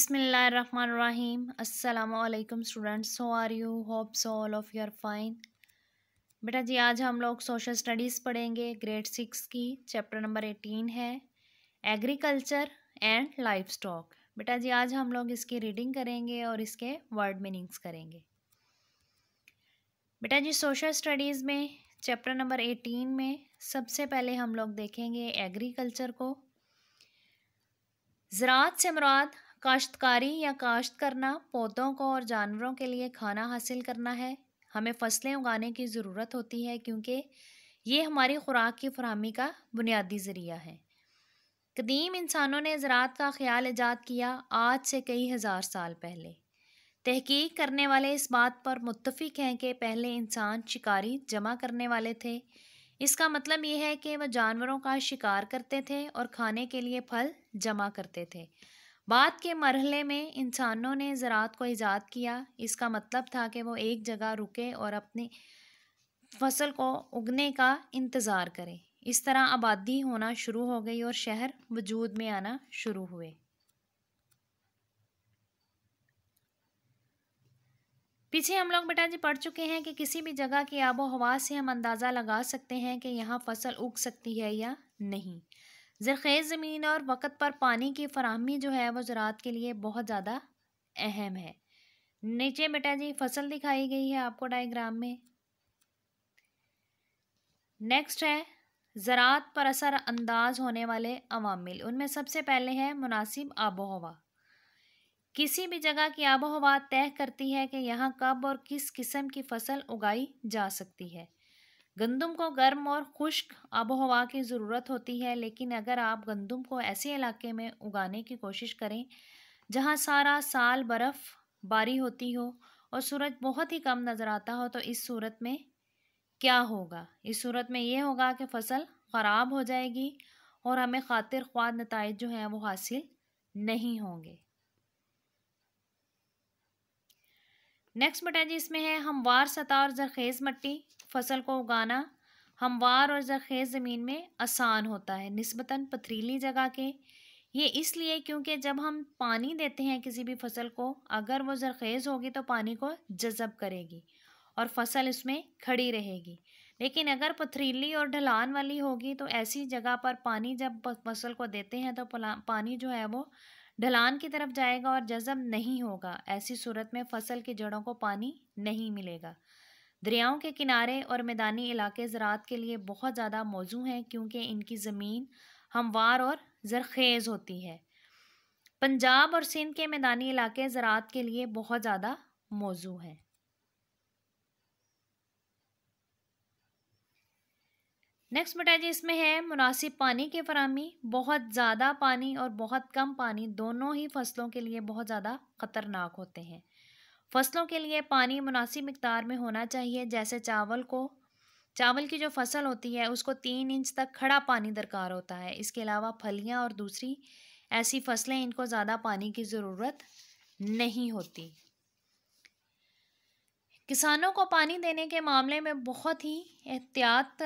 बिसमीम अल्लाम students so are you hope so all of your fine बेटा जी आज हम लोग सोशल स्टडीज़ पढ़ेंगे ग्रेड सिक्स की चैप्टर नंबर एटीन है एग्रीकल्चर एंड लाइफ स्टॉक बेटा जी आज हम लोग इसकी रीडिंग करेंगे और इसके वर्ड मीनिंग्स करेंगे बेटा जी सोशल स्टडीज़ में चैप्टर नंबर एटीन में सबसे पहले हम लोग देखेंगे एग्रीकल्चर को ज़रात से मुराद काश्तकारी या काश्त करना पौधों को और जानवरों के लिए खाना हासिल करना है हमें फसलें उगाने की ज़रूरत होती है क्योंकि ये हमारी खुराक की फरहमी का बुनियादी ज़रिया है कदीम इंसानों ने ज़रात का ख्याल ईजाद किया आज से कई हज़ार साल पहले तहकीक करने वाले इस बात पर मुतफिक हैं कि पहले इंसान शिकारी जमा करने वाले थे इसका मतलब ये है कि वह जानवरों का शिकार करते थे और खाने के लिए फल जमा करते थे बाद के मरहले में इंसानों ने ज़रात को ईजाद किया इसका मतलब था कि वो एक जगह रुके और अपनी फसल को उगने का इंतज़ार करें इस तरह आबादी होना शुरू हो गई और शहर वजूद में आना शुरू हुए पीछे हम लोग बेटा जी पढ़ चुके हैं कि किसी भी जगह की आबो हवा से हम अंदाज़ा लगा सकते हैं कि यहाँ फसल उग सकती है या नहीं ज़रख़ेज़ ज़मीन और वक़्त पर पानी की फरहमी जो है वो ज़रात के लिए बहुत ज़्यादा अहम है नीचे बेटा जी फसल दिखाई गई है आपको डायग्राम में नेक्स्ट है ज़रात पर असर अंदाज होने वाले अवामिल उनमें सबसे पहले है मुनासिब आबो हवा किसी भी जगह की आबो हवा तय करती है कि यहाँ कब और किस किस्म की फसल उगाई जा सकती है गंदम को गर्म और खुश्क आबो हवा की ज़रूरत होती है लेकिन अगर आप गंदम को ऐसे इलाके में उगाने की कोशिश करें जहाँ सारा साल बर्फ़ बारी होती हो और सूरज बहुत ही कम नज़र आता हो तो इस सूरत में क्या होगा इस सूरत में ये होगा कि फसल ख़राब हो जाएगी और हमें खातिर ख्वाद नतज जो हैं वो हासिल नहीं होंगे नेक्स्ट बेटा जी इसमें है हमवार सतह और जरखेज़ मट्टी फसल को उगाना हमवार और जरखेज़ ज़मीन में आसान होता है नस्बता पथरीली जगह के ये इसलिए क्योंकि जब हम पानी देते हैं किसी भी फसल को अगर वो जरखेज़ होगी तो पानी को जज़ब करेगी और फसल इसमें खड़ी रहेगी लेकिन अगर पथरीली और ढलान वाली होगी तो ऐसी जगह पर पानी जब फसल को देते हैं तो पानी जो है वो ढलान की तरफ जाएगा और जजम नहीं होगा ऐसी सूरत में फसल की जड़ों को पानी नहीं मिलेगा दरियाओं के किनारे और मैदानी इलाके ज़रात के लिए बहुत ज़्यादा मौजू हैं क्योंकि इनकी ज़मीन हमवार और जरखेज़ होती है पंजाब और सिंध के मैदानी इलाके ज़रात के लिए बहुत ज़्यादा मौजू हैं नेक्स्ट बेटा जी इसमें है मुनासिब पानी की फरहमी बहुत ज़्यादा पानी और बहुत कम पानी दोनों ही फसलों के लिए बहुत ज़्यादा ख़तरनाक होते हैं फसलों के लिए पानी मुनासिब मकदार में होना चाहिए जैसे चावल को चावल की जो फसल होती है उसको तीन इंच तक खड़ा पानी दरकार होता है इसके अलावा फलियाँ और दूसरी ऐसी फसलें इनको ज़्यादा पानी की ज़रूरत नहीं होती किसानों को पानी देने के मामले में बहुत ही एहतियात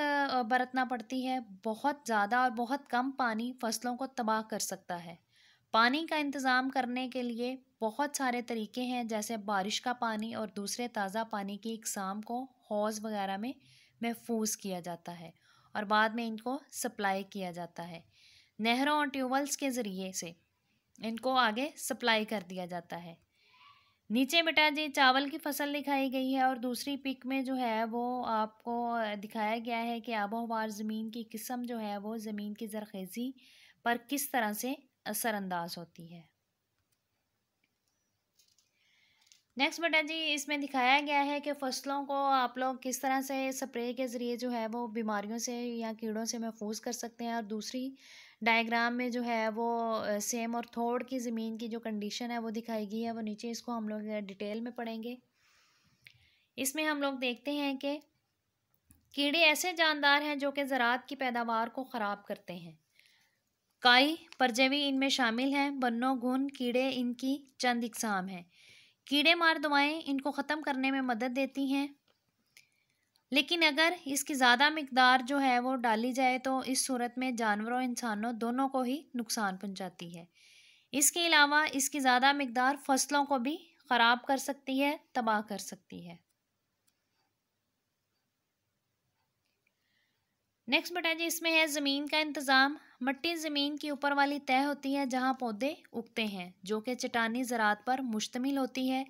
बरतना पड़ती है बहुत ज़्यादा और बहुत कम पानी फसलों को तबाह कर सकता है पानी का इंतज़ाम करने के लिए बहुत सारे तरीके हैं जैसे बारिश का पानी और दूसरे ताज़ा पानी की इकसाम को हौज़ वगैरह में महफूज किया जाता है और बाद में इनको सप्लाई किया जाता है नहरों और ट्यूबवेल्स के ज़रिए से इनको आगे सप्लाई कर दिया जाता है नीचे बेटा जी चावल की फसल दिखाई गई है और दूसरी पिक में जो है वो आपको दिखाया गया है कि आबो ज़मीन की किस्म जो है वो ज़मीन की जरखेज़ी पर किस तरह से असरअंदाज होती है नेक्स्ट बेटा जी इसमें दिखाया गया है कि फसलों को आप लोग किस तरह से स्प्रे के ज़रिए जो है वो बीमारियों से या कीड़ों से महफूज कर सकते हैं और दूसरी डायग्राम में जो है वो सेम और थोड़ की ज़मीन की जो कंडीशन है वो दिखाई गई है वो नीचे इसको हम लोग डिटेल में पढ़ेंगे इसमें हम लोग देखते हैं कि कीड़े ऐसे जानदार हैं जो कि ज़रात की पैदावार को ख़राब करते हैं काई परजेवी इनमें शामिल हैं बनो गुन कीड़े इनकी चंद इकसाम हैं कीड़े मार दवाएँ इनको ख़त्म करने में मदद देती हैं लेकिन अगर इसकी ज़्यादा मकदार जो है वो डाली जाए तो इस सूरत में जानवरों इंसानों दोनों को ही नुकसान पहुंचाती है इसके अलावा इसकी ज़्यादा मकदार फसलों को भी ख़राब कर सकती है तबाह कर सकती है नेक्स्ट बेटा जी इसमें है ज़मीन का इंतज़ाम मट्टी ज़मीन की ऊपर वाली तय होती है जहाँ पौधे उगते हैं जो कि चटानी ज़रात पर मुश्तमिल होती है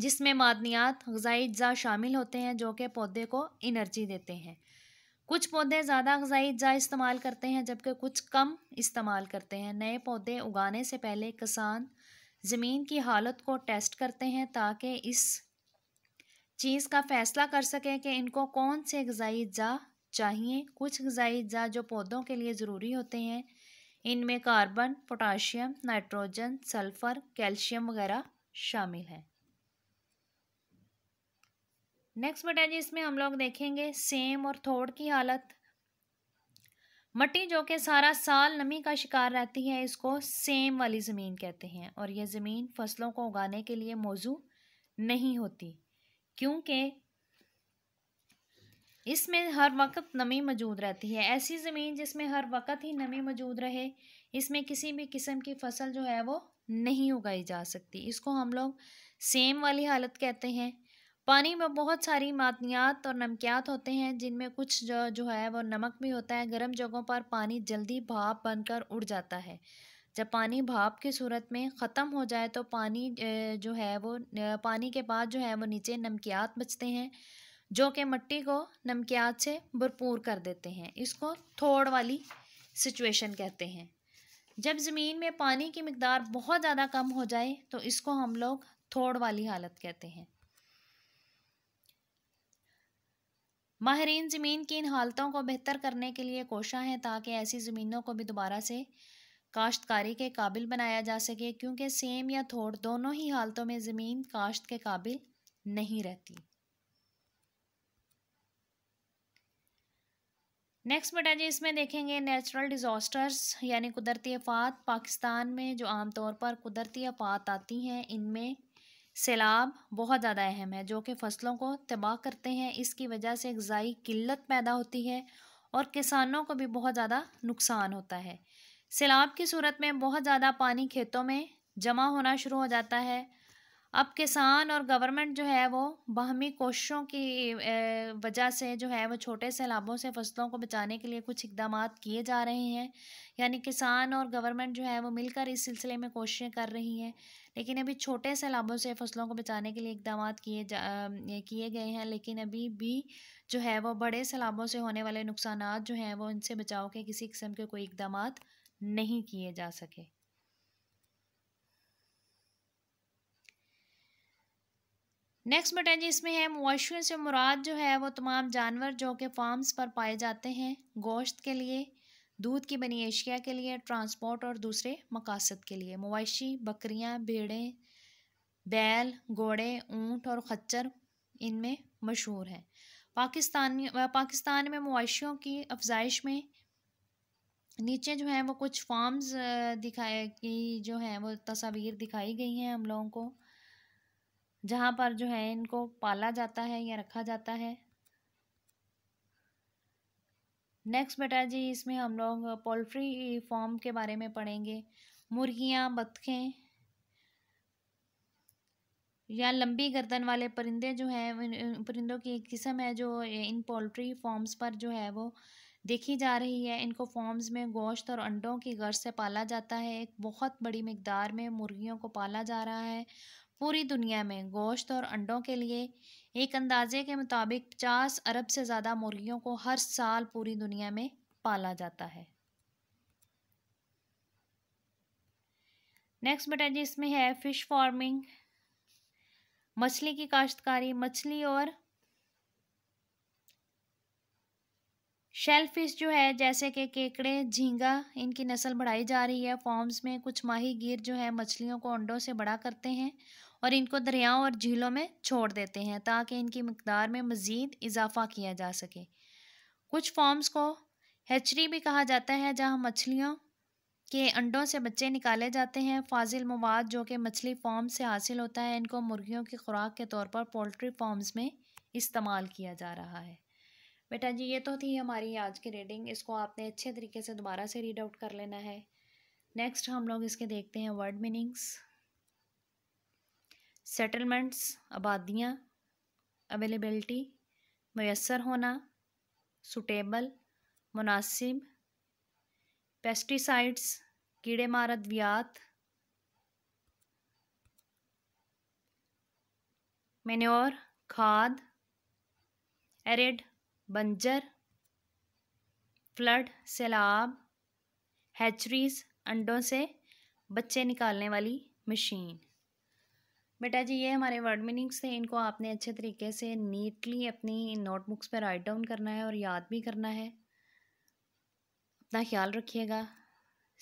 जिसमें मादनियात गजाई अज्जा शामिल होते हैं जो कि पौधे को इनर्जी देते हैं कुछ पौधे ज़्यादा गजाई अज्जा इस्तेमाल करते हैं जबकि कुछ कम इस्तेमाल करते हैं नए पौधे उगाने से पहले किसान ज़मीन की हालत को टेस्ट करते हैं ताकि इस चीज़ का फ़ैसला कर सकें कि इनको कौन से गजाई अज्जा चाहिए कुछ गजाई अज्जा जो पौधों के लिए ज़रूरी होते हैं इनमें carbon potassium nitrogen sulphur calcium वगैरह शामिल हैं नेक्स्ट बेटा जी इसमें हम लोग देखेंगे सेम और थोड़ की हालत मट्टी जो कि सारा साल नमी का शिकार रहती है इसको सेम वाली ज़मीन कहते हैं और यह ज़मीन फसलों को उगाने के लिए मौजू नहीं होती क्योंकि इसमें हर वक्त नमी मौजूद रहती है ऐसी ज़मीन जिसमें हर वक्त ही नमी मौजूद रहे इसमें किसी भी किस्म की फसल जो है वो नहीं उगाई जा सकती इसको हम लोग सेम वाली हालत कहते हैं पानी में बहुत सारी मादनियात और नमकियात होते हैं जिनमें कुछ जो जो है वो नमक भी होता है गर्म जगहों पर पानी जल्दी भाप बनकर उड़ जाता है जब पानी भाप की सूरत में ख़त्म हो जाए तो पानी जो है वो पानी के बाद जो है वो नीचे नमकियात बचते हैं जो कि मिट्टी को नमकियात से भरपूर कर देते हैं इसको थोड़ वाली सिचुएशन कहते हैं जब ज़मीन में पानी की मकदार बहुत ज़्यादा कम हो जाए तो इसको हम लोग थोड़ वाली हालत कहते हैं माहरीन ज़मीन की इन हालतों को बेहतर करने के लिए कोशा हैं ताकि ऐसी ज़मीनों को भी दोबारा से काश्तकारी के काबिल बनाया जा सके क्योंकि सेम या थोड़ दोनों ही हालतों में ज़मीन काश्त के काबिल नहीं रहती नेक्स्ट बेटा जी इसमें देखेंगे नेचुरल डिज़ास्टर्स यानी कुदरती आफात पाकिस्तान में जो आमतौर पर कुदरती आफात आती हैं इनमें सैलाब बहुत ज़्यादा अहम है जो कि फसलों को तबाह करते हैं इसकी वजह से गज़ाई किल्लत पैदा होती है और किसानों को भी बहुत ज़्यादा नुकसान होता है सैलाब की सूरत में बहुत ज़्यादा पानी खेतों में जमा होना शुरू हो जाता है अब किसान और गवर्नमेंट जो है वो बाहमी कोशिशों की वजह से जो है वो छोटे सैलाबों से फसलों को बचाने के लिए कुछ इकदाम किए जा रहे हैं यानी किसान और गवर्नमेंट जो है वो मिलकर इस सिलसिले में कोशिशें कर रही हैं लेकिन अभी छोटे सैलाबों से फसलों को बचाने के लिए इकदाम किए जा किए गए हैं लेकिन अभी भी जो है वो बड़े सैलाबों से होने वाले नुकसान जो हैं वो इनसे बचाव के किसी किस्म के कोई इकदाम नहीं किए जा सके नेक्स्ट बटन जी इसमें है मुआशियों से मुराद जो है वो तमाम जानवर जो कि फार्म्स पर पाए जाते हैं गोश्त के लिए दूध की बनी एशिया के लिए ट्रांसपोर्ट और दूसरे मकासद के लिए मवेशी बकरियाँ भेड़ें बैल घोड़े ऊँट और खच्चर इनमें मशहूर हैं पाकिस्तानी पाकिस्तान में मवेशियों की अफजाइश में नीचे जो है वो कुछ फार्म्स दिखाए की जो है वो तस्वीर दिखाई गई हैं हम लोगों को जहाँ पर जो है इनको पाला जाता है या रखा जाता है नेक्स्ट बेटा जी इसमें हम लोग पोल्ट्री फॉर्म के बारे में पढ़ेंगे मुर्गियाँ बतखें या लंबी गर्दन वाले परिंदे जो हैं परिंदों की एक किस्म है जो इन पोल्ट्री फॉर्म्स पर जो है वो देखी जा रही है इनको फॉर्म्स में गोश्त और अंडों की गर्ज से पाला जाता है एक बहुत बड़ी मकदार में मुर्गियों को पाला जा रहा है पूरी दुनिया में गोश्त और अंडों के लिए एक अंदाजे के मुताबिक 50 अरब से ज़्यादा मुर्गियों को हर साल पूरी दुनिया में पाला जाता है नेक्स्ट बेटा जी इसमें है फ़िश फार्मिंग मछली की काश्तकारी मछली और शेल फिश जो है जैसे कि केकड़े झींगा इनकी नस्ल बढ़ाई जा रही है फॉर्म्स में कुछ माही गिर जो है मछलियों को अंडों से बड़ा करते हैं और इनको दरियाओं और झीलों में छोड़ देते हैं ताकि इनकी मकदार में मज़ीद इजाफा किया जा सके कुछ फॉर्म्स को हैचरी भी कहा जाता है जहाँ मछलियों के अंडों से बच्चे निकाले जाते हैं फाजिल मवाद जो कि मछली फॉर्म से हासिल होता है इनको मुर्गियों की खुराक के तौर पर पोल्ट्री फॉर्म्स में इस्तेमाल किया जा रहा है बेटा जी ये तो थी हमारी आज की रीडिंग इसको आपने अच्छे तरीके से दोबारा से रीड आउट कर लेना है नेक्स्ट हम लोग इसके देखते हैं वर्ड मीनिंग्स सेटलमेंट्स आबादियाँ अवेलेबलिटी मैसर होना सुटेबल मुनासिब पेस्टिसाइड्स कीड़े मार अद्वियात मेन्योर खाद एरिड बंजर फ्लड सैलाब हैचरीज अंडों से बच्चे निकालने वाली मशीन बेटा जी ये हमारे वर्ड मीनिंग्स थे इनको आपने अच्छे तरीके से नीटली अपनी नोटबुक्स पर राइट डाउन करना है और याद भी करना है अपना ख्याल रखिएगा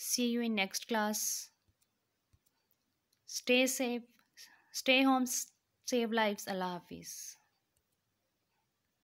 see you in next class stay safe stay home save lifes अल्लाह हाफिज़